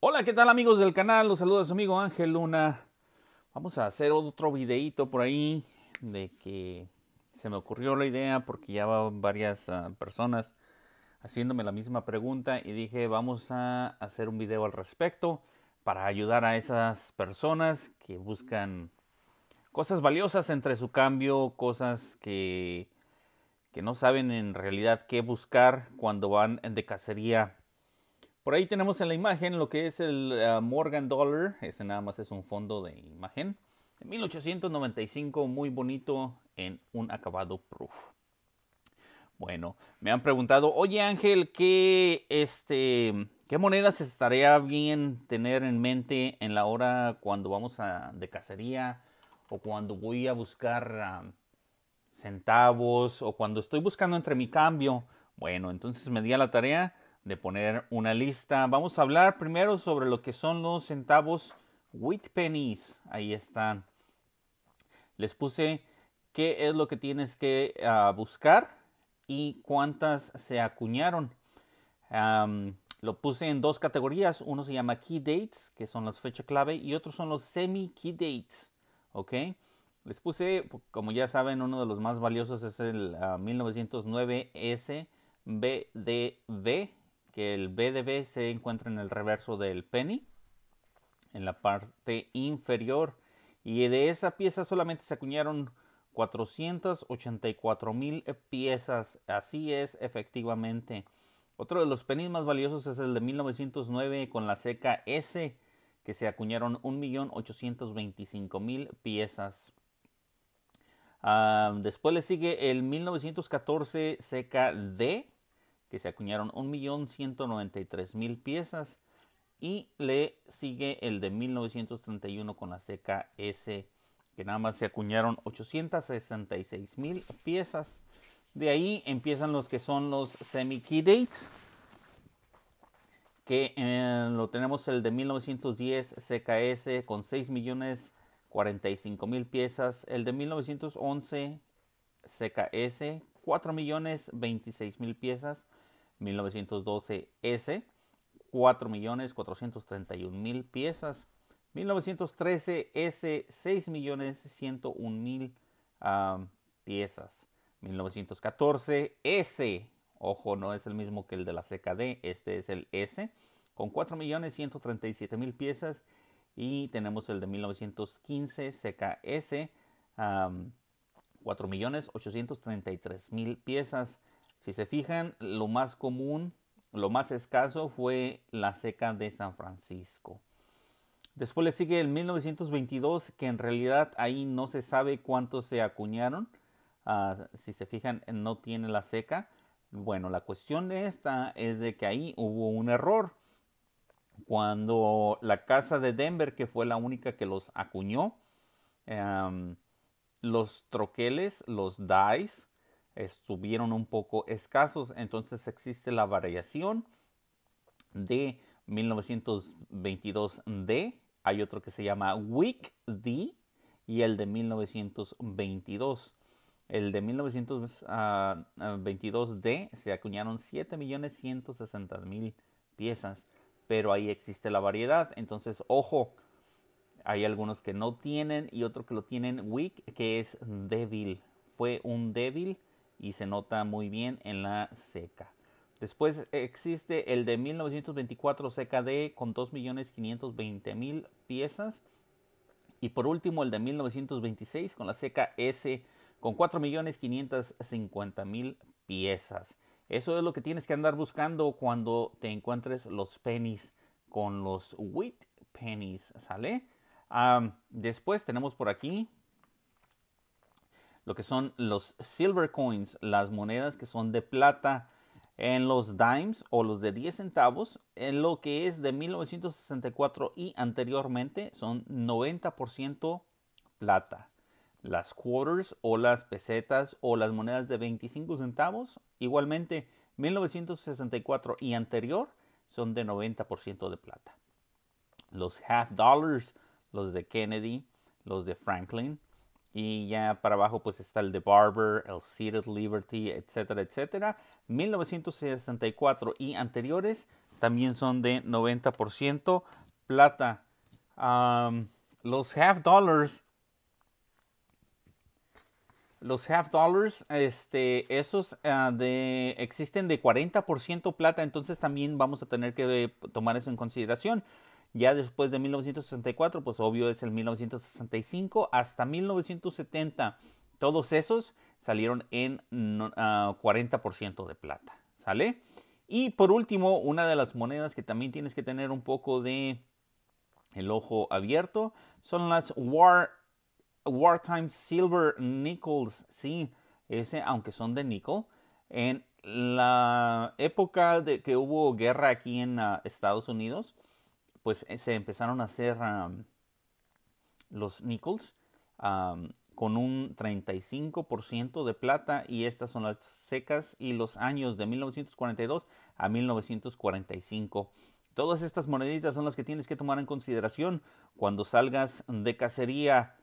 Hola, ¿qué tal amigos del canal? Los saluda su amigo Ángel Luna. Vamos a hacer otro videito por ahí de que se me ocurrió la idea porque ya van varias ah, personas haciéndome la misma pregunta y dije vamos a hacer un video al respecto para ayudar a esas personas que buscan cosas valiosas entre su cambio, cosas que, que no saben en realidad qué buscar cuando van de cacería. Por ahí tenemos en la imagen lo que es el eh, Morgan Dollar, ese nada más es un fondo de imagen, de 1895, muy bonito en un acabado proof. Bueno, me han preguntado, oye Ángel, ¿qué, este, ¿qué monedas estaría bien tener en mente en la hora cuando vamos a, de cacería o cuando voy a buscar ah, centavos o cuando estoy buscando entre mi cambio. Bueno, entonces me di a la tarea de poner una lista. Vamos a hablar primero sobre lo que son los centavos with pennies. Ahí están. Les puse qué es lo que tienes que ah, buscar y cuántas se acuñaron. lo puse en dos categorías. Uno se llama key dates, que son las fechas clave, y otros son los semi key dates ¿ok? Les puse, como ya saben, uno de los más valiosos es el 1909S ah, que el BDB se encuentra en el reverso del penny, en la parte inferior. Y de esa pieza solamente se acuñaron 484 mil piezas. Así es, efectivamente. Otro de los pennies más valiosos es el de 1909 con la seca S que se acuñaron 1.825.000 piezas. después le sigue el 1914 CKD, que se acuñaron 1.193.000 piezas. Y le sigue el de 1931 con la CKS, que nada más se acuñaron 866.000 piezas. De ahí empiezan los que son los semi-key dates que eh, lo tenemos el de 1910 CKS con 6 millones 45 mil piezas, el de 1911 CKS 4 millones 26 mil piezas, 1912 S 4 millones 431 mil piezas, 1913 S 6 millones 101 mil ah, piezas, 1914 S Ojo, no es el mismo que el de la CKD, este es el S, con 4.137.000 piezas. Y tenemos el de 1915 CKS, um, 4.833.000 piezas. Si se fijan, lo más común, lo más escaso fue la seca de San Francisco. Después le sigue el 1922, que en realidad ahí no se sabe cuántos se acuñaron. Ah, si se fijan, no tiene la seca. Bueno, la cuestión de esta es de que ahí hubo un error. Cuando la casa de Denver, que fue la única que los acuñó, em, los troqueles, los dice, estuvieron un poco escasos. Entonces existe la variación de 1922D. Hay otro que se llama Week D y el de 1922 el de 1922D ah, ah, se acuñaron 7.160.000 piezas, pero ahí existe la variedad. Entonces, ojo, hay algunos que no tienen y otro que lo tienen weak, que es débil. Fue un débil y se nota muy bien en la seca. Después existe el de 1924 CKD con 2.520.000 piezas. Y por último el de 1926 con la seca S con 4.550.000 piezas. Eso es lo que tienes que andar buscando cuando te encuentres los pennies con los wheat pennies, ¿sale? después tenemos por aquí lo que son los silver coins, las monedas que son de plata en los dimes o los de 10 centavos, en lo que es de 1964 y anteriormente son 90% plata las quarters o las pesetas o las monedas de 25 centavos. Igualmente, 1964 y anterior son de 90% de plata. Los half dollars, los de Kennedy, los de Franklin. Y ya para abajo pues está el de Barber, el Seated Liberty, etcétera, etcétera. 1964 y anteriores también son de 90% plata. los half dollars los half dollars, este, esos ah, de, existen de 40% plata, entonces también vamos a tener que eh, tomar eso en consideración. Ya después de 1964, pues obvio es el 1965 hasta 1970. Todos esos salieron en 40% ah, de plata, ¿sale? Y por último, una de las monedas que también tienes que tener un poco de el ojo abierto son las War Wartime Silver Nickels, sí, ese, aunque son de nickel. En la época de que hubo guerra aquí en ah, Estados Unidos, pues eh, se empezaron a hacer los nickels con un 35% de plata y estas son las secas y los años de 1942 a 1945. Todas estas moneditas son las que tienes que tomar en consideración cuando salgas de cacería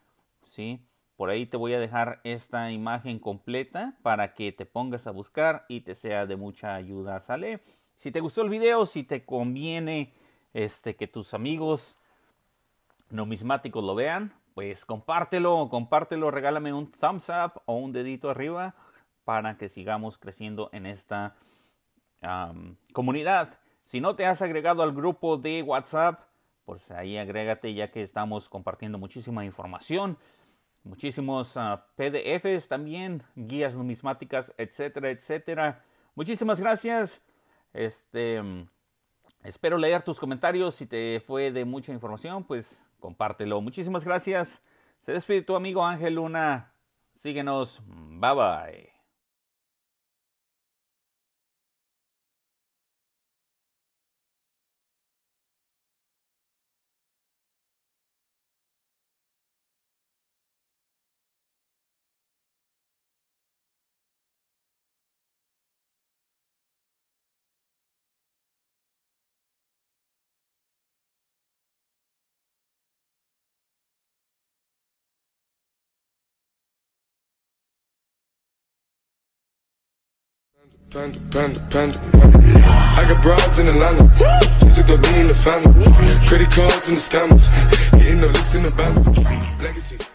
por ahí te voy a dejar esta imagen completa para que te pongas a buscar y te sea de mucha ayuda, ¿sale? Si te gustó el video, si te conviene este, que tus amigos numismáticos lo vean, pues compártelo, compártelo, regálame un thumbs up o un dedito arriba para que sigamos creciendo en esta comunidad. Si no te has agregado al grupo de WhatsApp, pues ahí agrégate ya que estamos compartiendo muchísima información, muchísimos ah, PDFs también, guías numismáticas, etcétera, etcétera. Muchísimas gracias. Este espero leer tus comentarios. Si te fue de mucha información, pues compártelo. Muchísimas gracias. Se despide tu amigo Ángel Luna. Síguenos. Bye bye. Panda, panda, panda, I got broads in Atlanta. Just took the lean in the family. Credit cards and the scammers. Hitting the licks in the band. Legacies.